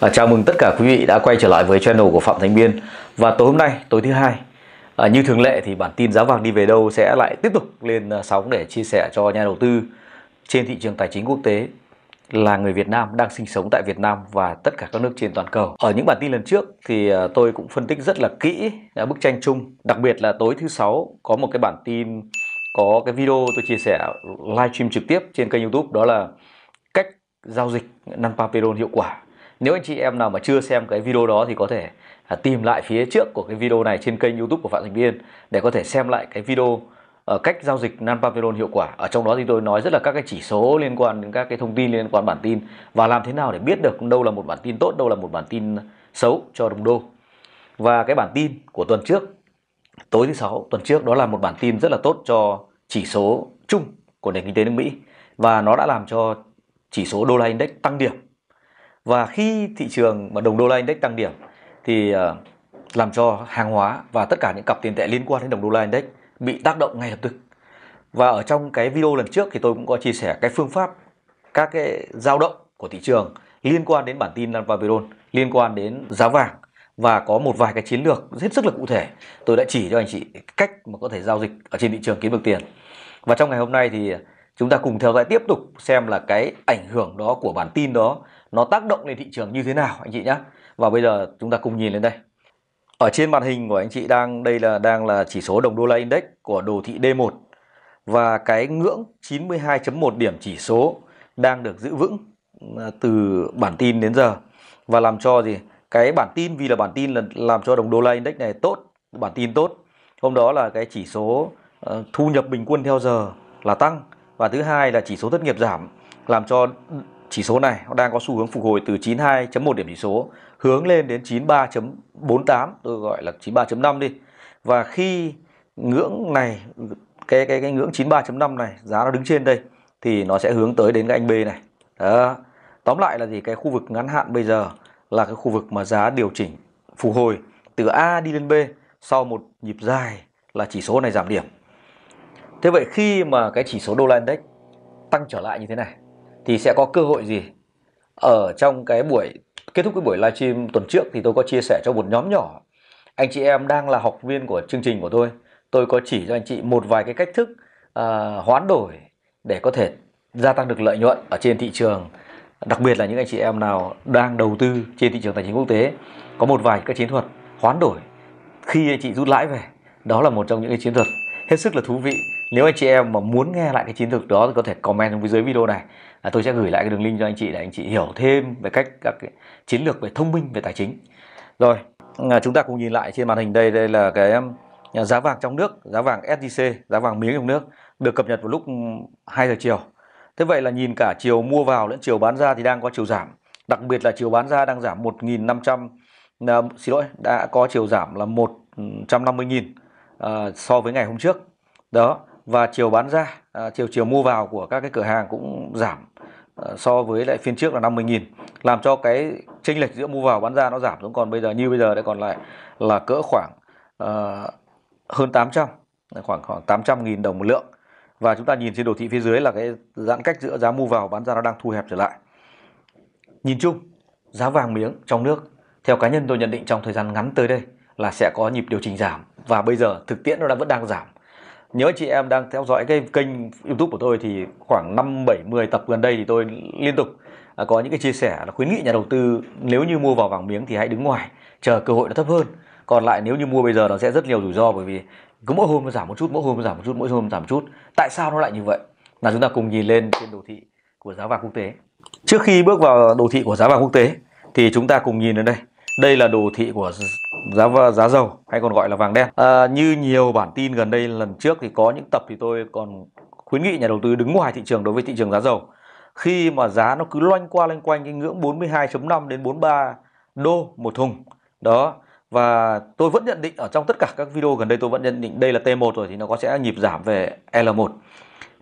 và chào mừng tất cả quý vị đã quay trở lại với channel của Phạm Thành Biên Và tối hôm nay, tối thứ hai à, Như thường lệ thì bản tin giá vàng đi về đâu sẽ lại tiếp tục lên à, sóng để chia sẻ cho nhà đầu tư Trên thị trường tài chính quốc tế là người Việt Nam đang sinh sống tại Việt Nam và tất cả các nước trên toàn cầu Ở những bản tin lần trước thì à, tôi cũng phân tích rất là kỹ à, bức tranh chung Đặc biệt là tối thứ sáu có một cái bản tin có cái video tôi chia sẻ live stream trực tiếp trên kênh youtube đó là cách giao dịch Nanpa Peron hiệu quả nếu anh chị em nào mà chưa xem cái video đó thì có thể à, tìm lại phía trước của cái video này trên kênh youtube của Phạm Thành Biên để có thể xem lại cái video ở ờ, cách giao dịch nan hiệu quả ở trong đó thì tôi nói rất là các cái chỉ số liên quan đến các cái thông tin liên quan bản tin và làm thế nào để biết được đâu là một bản tin tốt đâu là một bản tin xấu cho đồng đô và cái bản tin của tuần trước tối thứ sáu tuần trước đó là một bản tin rất là tốt cho chỉ số chung của nền kinh tế nước Mỹ và nó đã làm cho chỉ số đô la index tăng điểm và khi thị trường mà đồng đô la index tăng điểm thì ờ, làm cho hàng hóa và tất cả những cặp tiền tệ liên quan đến đồng đô la index bị tác động ngay lập tức và ở trong cái video lần trước thì tôi cũng có chia sẻ cái phương pháp các cái dao động của thị trường liên quan đến bản tin Alphaviron liên quan đến giá vàng và có một vài cái chiến lược hết sức là cụ thể tôi đã chỉ cho anh chị cách mà có thể giao dịch ở trên thị trường kiếm được tiền và trong ngày hôm nay thì chúng ta cùng theo dõi tiếp tục xem là cái ảnh hưởng đó của bản tin đó nó tác động lên thị trường như thế nào anh chị nhé và bây giờ chúng ta cùng nhìn lên đây ở trên màn hình của anh chị đang đây là đang là chỉ số đồng đô la index của đồ thị D1 và cái ngưỡng 92.1 điểm chỉ số đang được giữ vững à, từ bản tin đến giờ và làm cho gì cái bản tin vì là bản tin là làm cho đồng đô la index này tốt bản tin tốt hôm đó là cái chỉ số ờ, thu nhập bình quân theo giờ là tăng và thứ hai là chỉ số thất nghiệp giảm làm cho chỉ số này nó đang có xu hướng phục hồi từ 92.1 điểm chỉ số hướng lên đến 93.48 tôi gọi là 93.5 đi và khi ngưỡng này cái cái cái ngưỡng 93.5 này giá nó đứng trên đây thì nó sẽ hướng tới đến cái anh B này đó tóm lại là gì cái khu vực ngắn hạn bây giờ là cái khu vực mà giá điều chỉnh phục hồi từ A đi lên B sau một nhịp dài là chỉ số này giảm điểm thế vậy khi mà cái chỉ số đô la index tăng trở lại như thế này thì sẽ có cơ hội gì ở trong cái buổi kết thúc cái buổi livestream tuần trước thì tôi có chia sẻ cho một nhóm nhỏ anh chị em đang là học viên của chương trình của tôi tôi có chỉ cho anh chị một vài cái cách thức uh, hoán đổi để có thể gia tăng được lợi nhuận ở trên thị trường đặc biệt là những anh chị em nào đang đầu tư trên thị trường tài chính quốc tế có một vài các chiến thuật hoán đổi khi anh chị rút lãi về đó là một trong những cái chiến thuật hết sức là thú vị nếu anh chị em mà muốn nghe lại cái chiến thuật đó thì có thể comment trong dưới video này à, tôi sẽ gửi lại cái đường link cho anh chị để anh chị hiểu thêm về cách các cái chiến lược về thông minh về tài chính rồi à, chúng ta cùng nhìn lại trên màn hình đây đây là cái à, giá vàng trong nước giá vàng SJC giá vàng miếng trong nước được cập nhật vào lúc 2 giờ chiều thế vậy là nhìn cả chiều mua vào lẫn chiều bán ra thì đang có chiều giảm đặc biệt là chiều bán ra đang giảm 1.500 à, xin lỗi đã có chiều giảm là 150.000 à, so với ngày hôm trước đó và chiều bán ra à, chiều chiều mua vào của các cái cửa hàng cũng giảm à, so với lại phiên trước là 50.000 làm cho cái chênh lệch giữa mua vào bán ra nó giảm xuống còn bây giờ như bây giờ lại còn lại là cỡ khoảng à, hơn 800 khoảng khoảng 800.000 đồng một lượng và chúng ta nhìn trên đồ thị phía dưới là cái giãn cách giữa giá mua vào bán ra nó đang thu hẹp trở lại nhìn chung giá vàng miếng trong nước theo cá nhân tôi nhận định trong thời gian ngắn tới đây là sẽ có nhịp điều chỉnh giảm và bây giờ thực tiễn nó đã vẫn đang giảm nhớ chị em đang theo dõi cái kênh youtube của tôi thì khoảng năm, bảy, 70 tập gần đây thì tôi liên tục à, có những cái chia sẻ là khuyến nghị nhà đầu tư nếu như mua vào vàng miếng thì hãy đứng ngoài chờ cơ hội nó thấp hơn còn lại nếu như mua bây giờ nó sẽ rất nhiều rủi ro bởi vì cứ mỗi hôm nó giảm một chút mỗi hôm nó giảm một chút mỗi hôm giảm một chút tại sao nó lại như vậy là chúng ta cùng nhìn lên trên đồ thị của giá vàng quốc tế trước khi bước vào đồ thị của giá vàng quốc tế thì chúng ta cùng nhìn lên đây đây là đồ thị của giá giá dầu hay còn gọi là vàng đen à, như nhiều bản tin gần đây lần trước thì có những tập thì tôi còn khuyến nghị nhà đầu tư đứng ngoài thị trường đối với thị trường giá dầu khi mà giá nó cứ loanh qua loanh quanh cái ngưỡng 42.5 đến 43 đô một thùng đó và tôi vẫn nhận định ở trong tất cả các video gần đây tôi vẫn nhận định đây là T1 rồi thì nó có sẽ nhịp giảm về L1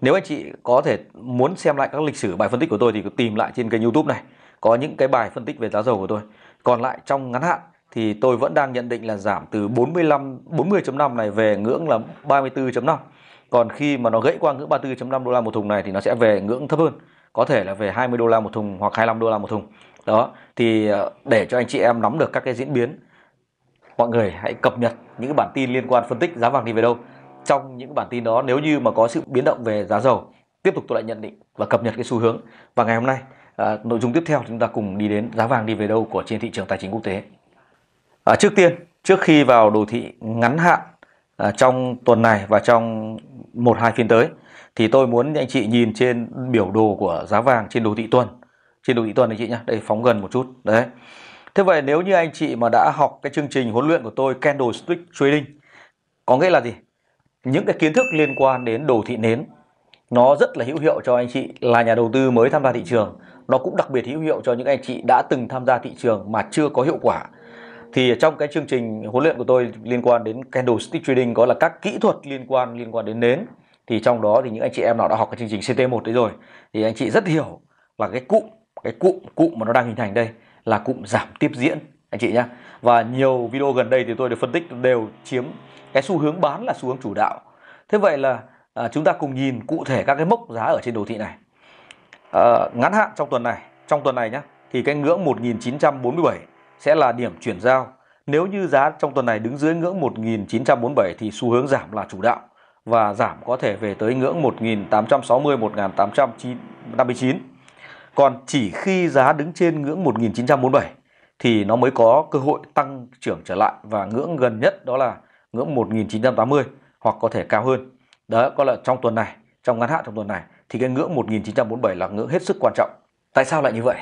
nếu anh chị có thể muốn xem lại các lịch sử bài phân tích của tôi thì cứ tìm lại trên kênh YouTube này có những cái bài phân tích về giá dầu của tôi còn lại trong ngắn hạn thì tôi vẫn đang nhận định là giảm từ 45 40.5 này về ngưỡng là 34.5. Còn khi mà nó gãy qua ngưỡng 34.5 đô la một thùng này thì nó sẽ về ngưỡng thấp hơn, có thể là về 20 đô la một thùng hoặc 25 đô la một thùng. Đó, thì ờ, để cho anh chị em nắm được các cái diễn biến mọi người hãy cập nhật những bản tin liên quan phân tích giá vàng đi về đâu. Trong những bản tin đó nếu như mà có sự biến động về giá dầu, tiếp tục tôi lại nhận định và cập nhật cái xu hướng. Và ngày hôm nay à, nội dung tiếp theo chúng ta cùng đi đến giá vàng đi về đâu của trên thị trường tài chính quốc tế. À, trước tiên, trước khi vào đồ thị ngắn hạn à, trong tuần này và trong một hai phiên tới thì tôi muốn anh chị nhìn trên biểu đồ của giá vàng trên đồ thị tuần. Trên đồ thị tuần anh chị nhé đây phóng gần một chút. Đấy. Thế vậy nếu như anh chị mà đã học cái chương trình huấn luyện của tôi Candlestick Trading có nghĩa là gì? Những cái kiến thức liên quan đến đồ thị nến nó rất là hữu hiệu cho anh chị là nhà đầu tư mới tham gia thị trường nó cũng đặc biệt hữu hiệu cho những anh chị đã từng tham gia thị trường mà chưa có hiệu quả thì trong cái chương trình huấn luyện của tôi liên quan đến candlestick trading có là các kỹ thuật liên quan liên quan đến nến thì trong đó thì những anh chị em nào đã học cái chương trình CT1 đấy rồi thì anh chị rất hiểu là cái cụm cái cụm cụm mà nó đang hình thành đây là cụm giảm tiếp diễn anh chị nhé và nhiều video gần đây thì tôi được phân tích đều chiếm cái xu hướng bán là xu hướng chủ đạo thế vậy là à, chúng ta cùng nhìn cụ thể các cái mốc giá ở trên đồ thị này à, ngắn hạn trong tuần này trong tuần này nhé thì cái ngưỡng 1947 sẽ là điểm chuyển giao. Nếu như giá trong tuần này đứng dưới ngưỡng 1947 thì xu hướng giảm là chủ đạo và giảm có thể về tới ngưỡng 1860 1859. Còn chỉ khi giá đứng trên ngưỡng 1947 thì nó mới có cơ hội tăng trưởng trở lại và ngưỡng gần nhất đó là ngưỡng 1980 hoặc có thể cao hơn. Đó có là trong tuần này, trong ngắn hạn trong tuần này thì cái ngưỡng 1947 là ngưỡng hết sức quan trọng. Tại sao lại như vậy?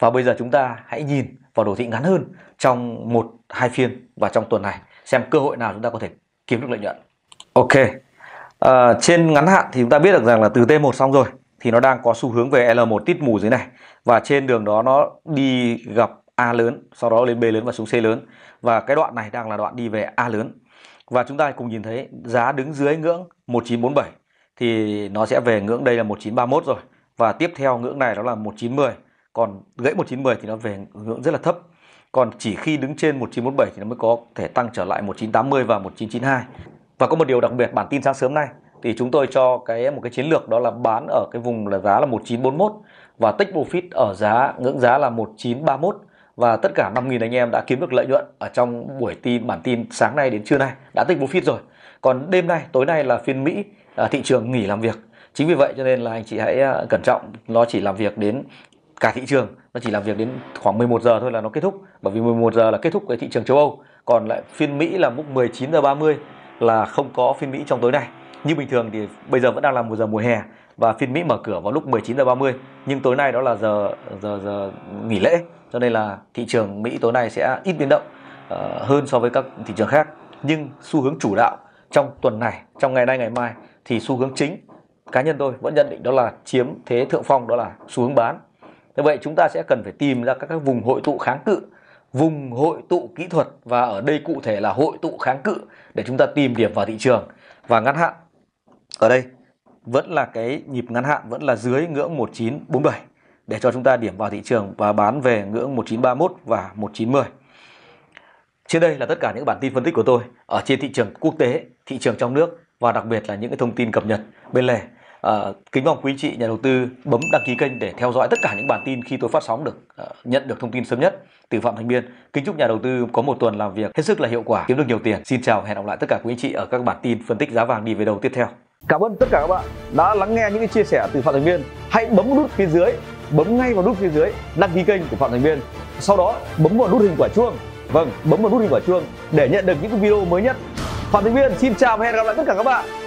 Và bây giờ chúng ta hãy nhìn vào đồ thị ngắn hơn trong một hai phiên và trong tuần này xem cơ hội nào chúng ta có thể kiếm được lợi nhuận. Ok. À, trên ngắn hạn thì chúng ta biết được rằng là từ T1 xong rồi thì nó đang có xu hướng về L1 tít mù dưới này và trên đường đó nó đi gặp A lớn, sau đó lên B lớn và xuống C lớn. Và cái đoạn này đang là đoạn đi về A lớn. Và chúng ta cùng nhìn thấy giá đứng dưới ngưỡng 1947 thì nó sẽ về ngưỡng đây là 1931 rồi và tiếp theo ngưỡng này đó là 1910 còn gãy 1910 thì nó về ngưỡng rất là thấp còn chỉ khi đứng trên 1947 thì nó mới có thể tăng trở lại 1980 và 1992 và có một điều đặc biệt bản tin sáng sớm nay thì chúng tôi cho cái một cái chiến lược đó là bán ở cái vùng là giá là 1941 và take profit ở giá ngưỡng giá là 1931 và tất cả 5.000 anh em đã kiếm được lợi nhuận ở trong buổi tin bản tin sáng nay đến trưa nay đã take profit rồi còn đêm nay tối nay là phiên Mỹ à, thị trường nghỉ làm việc chính vì vậy cho nên là anh chị hãy à, cẩn trọng nó chỉ làm việc đến cả thị trường nó chỉ làm việc đến khoảng 11 giờ thôi là nó kết thúc bởi vì 11 giờ là kết thúc cái thị trường châu Âu còn lại phiên Mỹ là lúc 19 giờ 30 là không có phiên Mỹ trong tối nay như bình thường thì bây giờ vẫn đang là một giờ mùa hè và phiên Mỹ mở cửa vào lúc 19 giờ 30 nhưng tối nay đó là giờ giờ giờ nghỉ lễ cho nên là thị trường Mỹ tối nay sẽ ít biến động uh, hơn so với các thị trường khác nhưng xu hướng chủ đạo trong tuần này trong ngày nay ngày mai thì xu hướng chính cá nhân tôi vẫn nhận định đó là chiếm thế thượng phong đó là xu hướng bán như vậy chúng ta sẽ cần phải tìm ra các cái vùng hội tụ kháng cự vùng hội tụ kỹ thuật và ở đây cụ thể là hội tụ kháng cự để chúng ta tìm điểm vào thị trường và ngắn hạn ở đây vẫn là cái nhịp ngắn hạn vẫn là dưới ngưỡng 1947 để cho chúng ta điểm vào thị trường và bán về ngưỡng 1931 và 1910 trên đây là tất cả những bản tin phân tích của tôi ở trên thị trường quốc tế thị trường trong nước và đặc biệt là những cái thông tin cập nhật bên lề uh, kính mong quý chị nhà đầu tư bấm đăng ký kênh để theo dõi tất cả những bản tin khi tôi phát sóng được uh, nhận được thông tin sớm nhất từ Phạm Thành Biên. Kính chúc nhà đầu tư có một tuần làm việc hết sức là hiệu quả, kiếm được nhiều tiền. Xin chào hẹn gặp lại tất cả quý anh chị ở các bản tin phân tích giá vàng đi về đầu tiếp theo. Cảm ơn tất cả các bạn đã lắng nghe những chia sẻ từ Phạm Thành Biên. Hãy bấm nút phía dưới, bấm ngay vào nút phía dưới đăng ký kênh của Phạm Thành Biên. Sau đó bấm vào nút hình quả chuông. Vâng, bấm vào nút hình quả chuông để nhận được những video mới nhất. Phạm Thành Biên xin chào và hẹn gặp lại tất cả các bạn.